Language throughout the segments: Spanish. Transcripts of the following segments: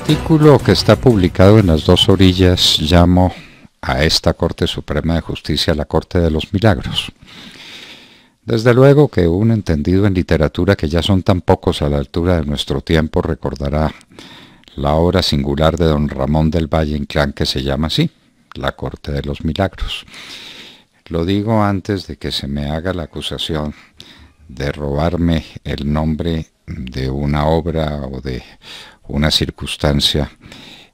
artículo que está publicado en las dos orillas llamo a esta Corte Suprema de Justicia la Corte de los Milagros. Desde luego que un entendido en literatura que ya son tan pocos a la altura de nuestro tiempo recordará la obra singular de don Ramón del Valle Inclán que se llama así, La Corte de los Milagros. Lo digo antes de que se me haga la acusación de robarme el nombre de una obra o de una circunstancia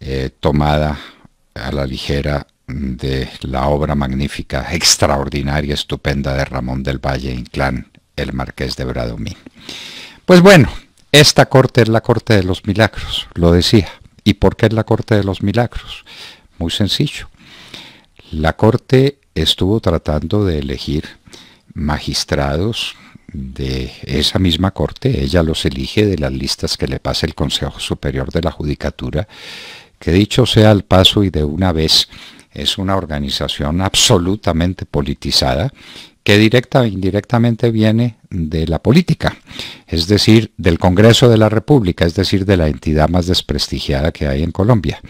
eh, tomada a la ligera de la obra magnífica, extraordinaria, estupenda de Ramón del Valle Inclán, el Marqués de Bradomín. Pues bueno, esta corte es la corte de los milagros, lo decía. ¿Y por qué es la corte de los milagros? Muy sencillo. La corte estuvo tratando de elegir magistrados de esa misma corte, ella los elige de las listas que le pasa el Consejo Superior de la Judicatura, que dicho sea al paso y de una vez, es una organización absolutamente politizada que directa e indirectamente viene de la política, es decir, del Congreso de la República, es decir, de la entidad más desprestigiada que hay en Colombia.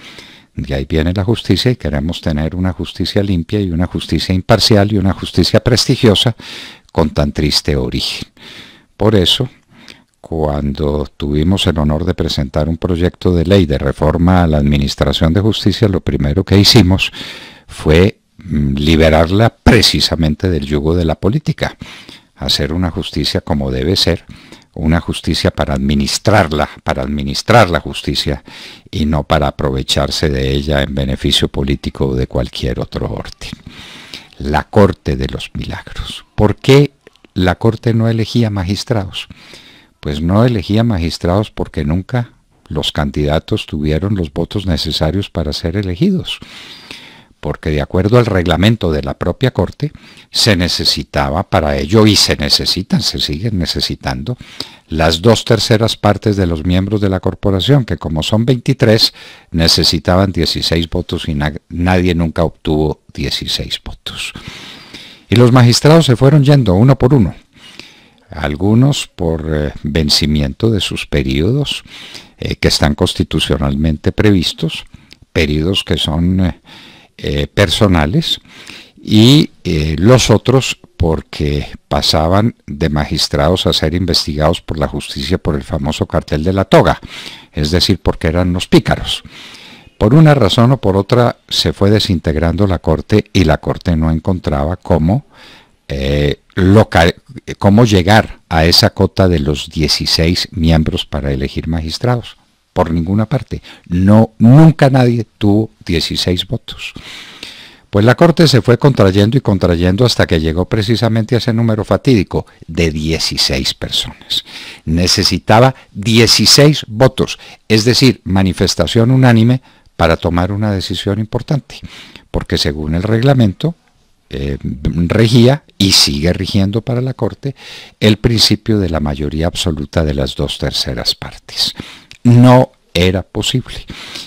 De ahí viene la justicia y queremos tener una justicia limpia y una justicia imparcial y una justicia prestigiosa con tan triste origen. Por eso, cuando tuvimos el honor de presentar un proyecto de ley de reforma a la Administración de Justicia, lo primero que hicimos fue mm, liberarla precisamente del yugo de la política, hacer una justicia como debe ser, una justicia para administrarla, para administrar la justicia y no para aprovecharse de ella en beneficio político de cualquier otro orden. La Corte de los Milagros. ¿Por qué la Corte no elegía magistrados. Pues no elegía magistrados porque nunca los candidatos tuvieron los votos necesarios para ser elegidos. Porque de acuerdo al reglamento de la propia Corte, se necesitaba para ello, y se necesitan, se siguen necesitando, las dos terceras partes de los miembros de la corporación, que como son 23, necesitaban 16 votos y nadie nunca obtuvo 16 votos. Y los magistrados se fueron yendo uno por uno, algunos por eh, vencimiento de sus periodos eh, que están constitucionalmente previstos, periodos que son eh, personales, y los otros porque pasaban de magistrados a ser investigados por la justicia por el famoso cartel de la toga, es decir, porque eran los pícaros. Por una razón o por otra se fue desintegrando la corte y la corte no encontraba cómo, eh, llegar a esa cota de los 16 miembros para elegir magistrados. Por ninguna parte. No, nunca nadie tuvo 16 votos. Pues la corte se fue contrayendo y contrayendo hasta que llegó precisamente a ese número fatídico de 16 personas. Necesitaba 16 votos, es decir, manifestación unánime para tomar una decisión importante, porque según el reglamento eh, regía y sigue rigiendo para la Corte el principio de la mayoría absoluta de las dos terceras partes. No era posible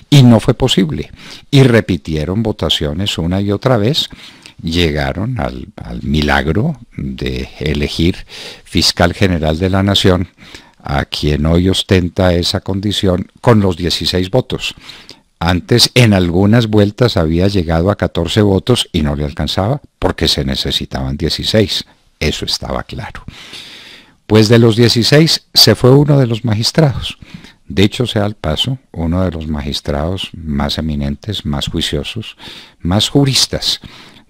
y no fue posible. Y repitieron votaciones una y otra vez llegaron al, al, milagro de elegir fiscal general de la nación a quien hoy ostenta esa condición con los 16 votos. Antes en algunas vueltas había llegado a 14 votos y no le alcanzaba porque se necesitaban 16. Eso estaba claro. Pues de los 16 se fue uno de los magistrados. De hecho, sea al paso, uno de los magistrados más eminentes, más juiciosos, más juristas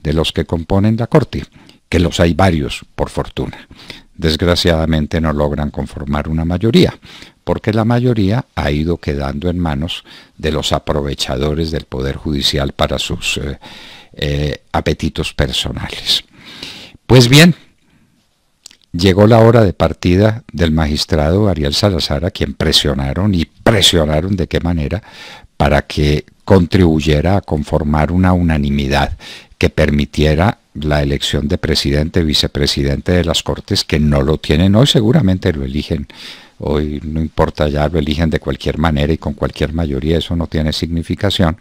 de los que componen la Corte, que los hay varios, por fortuna. Desgraciadamente no logran conformar una mayoría, porque la mayoría ha ido quedando en manos de los aprovechadores del Poder Judicial para sus eh, eh, apetitos personales. Pues bien, llegó la hora de partida del magistrado Ariel Salazar, a quien presionaron y presionaron de qué manera para que contribuyera a conformar una unanimidad que permitiera la elección de presidente, vicepresidente de las Cortes, que no lo tienen hoy, seguramente lo eligen. Hoy no importa, ya lo eligen de cualquier manera y con cualquier mayoría, eso no tiene significación.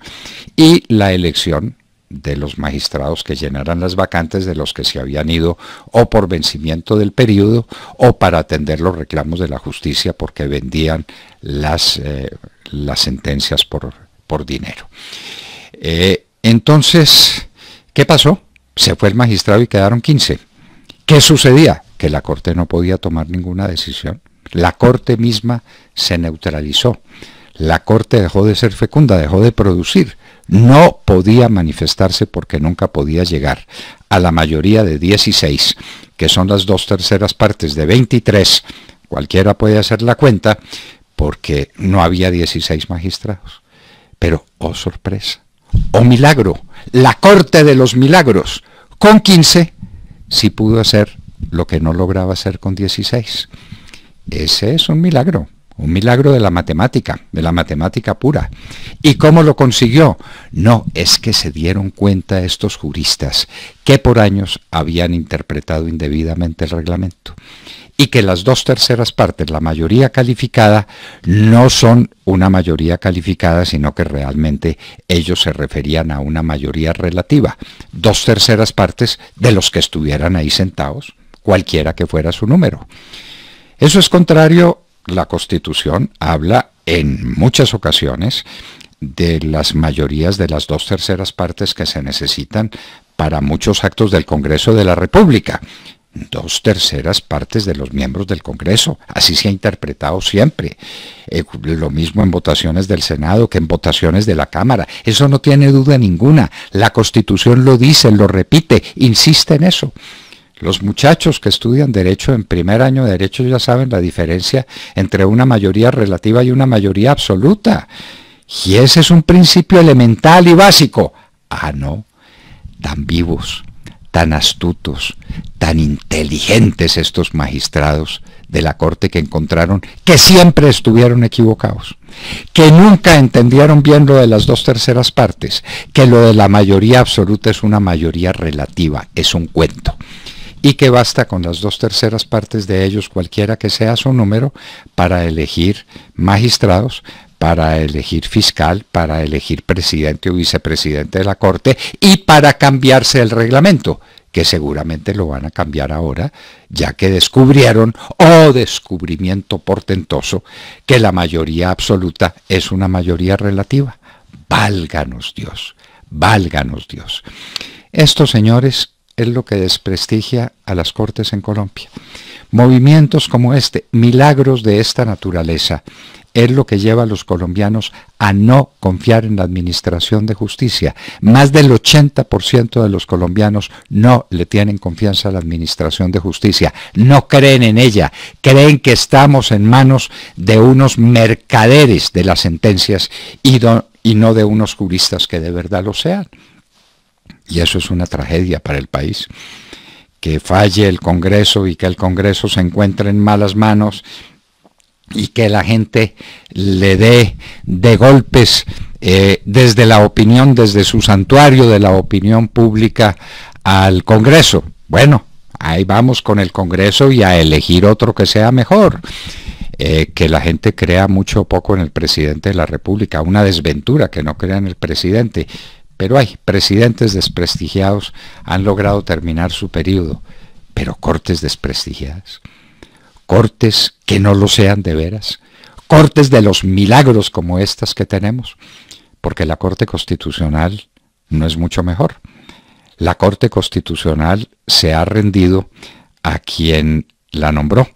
Y la elección de los magistrados que llenaran las vacantes de los que se habían ido o por vencimiento del periodo o para atender los reclamos de la justicia porque vendían las, eh, las sentencias por, por dinero. Eh, entonces, ¿qué pasó? se fue el magistrado y quedaron 15. ¿Qué sucedía? Que la Corte no podía tomar ninguna decisión. La Corte misma se neutralizó. La Corte dejó de ser fecunda, dejó de producir. No podía manifestarse porque nunca podía llegar a la mayoría de 16, que son las dos terceras partes de 23. Cualquiera puede hacer la cuenta porque no había 16 magistrados. Pero, oh sorpresa, o milagro, la corte de los milagros, con 15 sí pudo hacer lo que no lograba hacer con 16. Ese es un milagro un milagro de la matemática, de la matemática pura. ¿Y cómo lo consiguió? No, es que se dieron cuenta estos juristas que por años habían interpretado indebidamente el reglamento y que las dos terceras partes, la mayoría calificada, no son una mayoría calificada, sino que realmente ellos se referían a una mayoría relativa, dos terceras partes de los que estuvieran ahí sentados, cualquiera que fuera su número. Eso es contrario la Constitución habla en muchas ocasiones de las mayorías de las dos terceras partes que se necesitan para muchos actos del Congreso de la República. Dos terceras partes de los miembros del Congreso. Así se ha interpretado siempre. Eh, lo mismo en votaciones del Senado que en votaciones de la Cámara. Eso no tiene duda ninguna. La Constitución lo dice, lo repite, insiste en eso. Los muchachos que estudian derecho en primer año de derecho ya saben la diferencia entre una mayoría relativa y una mayoría absoluta. Y ese es un principio elemental y básico. Ah, no, tan vivos, tan astutos, tan inteligentes estos magistrados de la corte que encontraron que siempre estuvieron equivocados, que nunca entendieron bien lo de las dos terceras partes, que lo de la mayoría absoluta es una mayoría relativa, es un cuento y que basta con las dos terceras partes de ellos, cualquiera que sea su número, para elegir magistrados, para elegir fiscal, para elegir presidente o vicepresidente de la Corte y para cambiarse el reglamento, que seguramente lo van a cambiar ahora, ya que descubrieron, oh descubrimiento portentoso, que la mayoría absoluta es una mayoría relativa. Válganos Dios, válganos Dios. Estos señores es lo que desprestigia a las Cortes en Colombia. Movimientos como este, milagros de esta naturaleza, es lo que lleva a los colombianos a no confiar en la administración de justicia. Más del 80% de los colombianos no le tienen confianza a la administración de justicia, no creen en ella, creen que estamos en manos de unos mercaderes de las sentencias y, y no de unos juristas que de verdad lo sean y eso es una tragedia para el país. Que falle el Congreso y que el Congreso se encuentre en malas manos y que la gente le dé de golpes eh, desde la opinión, desde su santuario de la opinión pública al Congreso. Bueno, ahí vamos con el Congreso y a elegir otro que sea mejor. Eh, que la gente crea mucho o poco en el presidente de la República, una desventura que no crea en el presidente. Pero hay presidentes desprestigiados han logrado terminar su periodo, pero cortes desprestigiadas, cortes que no lo sean de veras, cortes de los milagros como estas que tenemos, porque la Corte Constitucional no es mucho mejor. La Corte Constitucional se ha rendido a quien la nombró,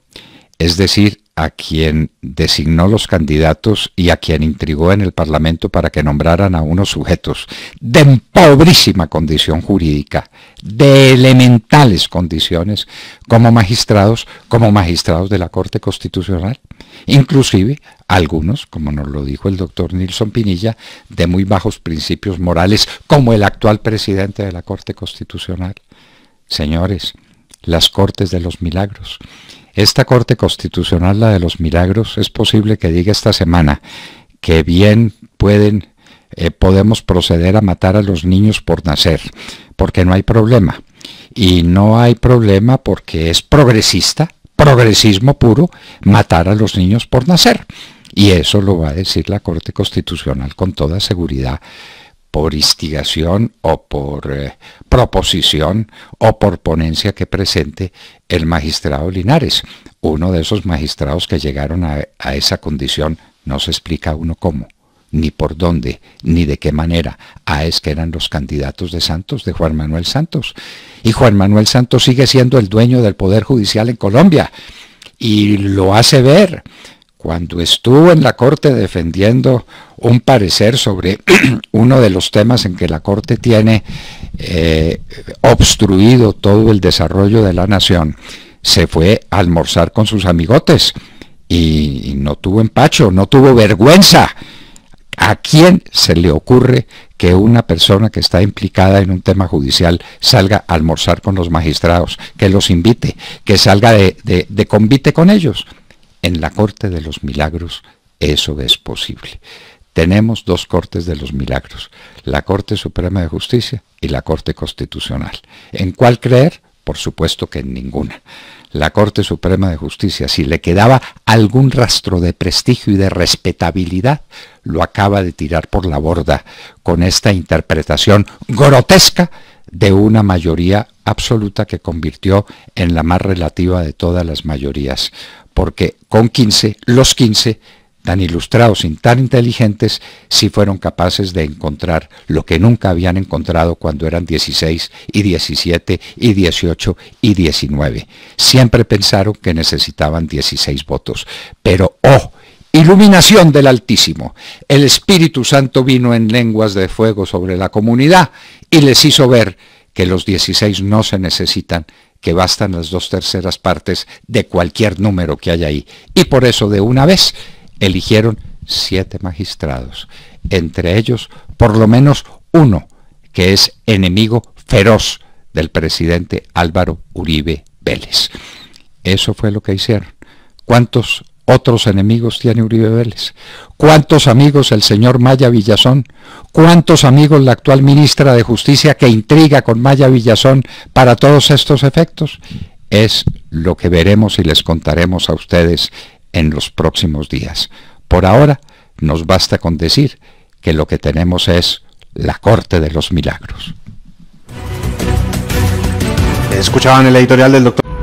es decir, a quien designó los candidatos y a quien intrigó en el Parlamento para que nombraran a unos sujetos de pobrísima condición jurídica, de elementales condiciones, como magistrados, como magistrados de la Corte Constitucional, inclusive algunos, como nos lo dijo el doctor Nilson Pinilla, de muy bajos principios morales, como el actual presidente de la Corte Constitucional. Señores, las Cortes de los Milagros. Esta Corte Constitucional, la de los Milagros, es posible que diga esta semana que bien pueden, eh, podemos proceder a matar a los niños por nacer, porque no hay problema. Y no hay problema porque es progresista, progresismo puro, matar a los niños por nacer. Y eso lo va a decir la Corte Constitucional con toda seguridad por instigación o por eh, proposición o por ponencia que presente el magistrado Linares. Uno de esos magistrados que llegaron a, esa condición no se explica uno cómo ni por dónde, ni de qué manera. a ah, es que eran los candidatos de Santos, de Juan Manuel Santos. Y Juan Manuel Santos sigue siendo el dueño del Poder Judicial en Colombia. Y lo hace ver cuando estuvo en la Corte defendiendo un parecer sobre uno de los temas en que la Corte tiene eh, obstruido todo el desarrollo de la nación, se fue a almorzar con sus amigotes y, no tuvo empacho, no tuvo vergüenza. ¿A quién se le ocurre que una persona que está implicada en un tema judicial salga a almorzar con los magistrados, que los invite, que salga de, de convite con ellos? En la corte de los milagros eso es posible. Tenemos dos cortes de los milagros, la Corte Suprema de Justicia y la Corte Constitucional. ¿En cuál creer? Por supuesto que en ninguna. La Corte Suprema de Justicia, si le quedaba algún rastro de prestigio y de respetabilidad, lo acaba de tirar por la borda con esta interpretación grotesca de una mayoría absoluta que convirtió en la más relativa de todas las mayorías porque con 15, los 15, tan ilustrados y tan inteligentes, sí fueron capaces de encontrar lo que nunca habían encontrado cuando eran 16 y 17 y 18 y 19. Siempre pensaron que necesitaban 16 votos, pero ¡oh! Iluminación del Altísimo. El Espíritu Santo vino en lenguas de fuego sobre la comunidad y les hizo ver que los 16 no se necesitan, que bastan las dos terceras partes de cualquier número que haya ahí. Y por eso de una vez eligieron siete magistrados, entre ellos por lo menos uno que es enemigo feroz del presidente Álvaro Uribe Vélez. Eso fue lo que hicieron. ¿Cuántos otros enemigos tiene Uribe Vélez. ¿Cuántos amigos el señor Maya Villazón? ¿Cuántos amigos la actual ministra de Justicia que intriga con Maya Villazón para todos estos efectos? Es lo que veremos y les contaremos a ustedes en los próximos días. Por ahora, nos basta con decir que lo que tenemos es la Corte de los Milagros. Escuchaban el editorial del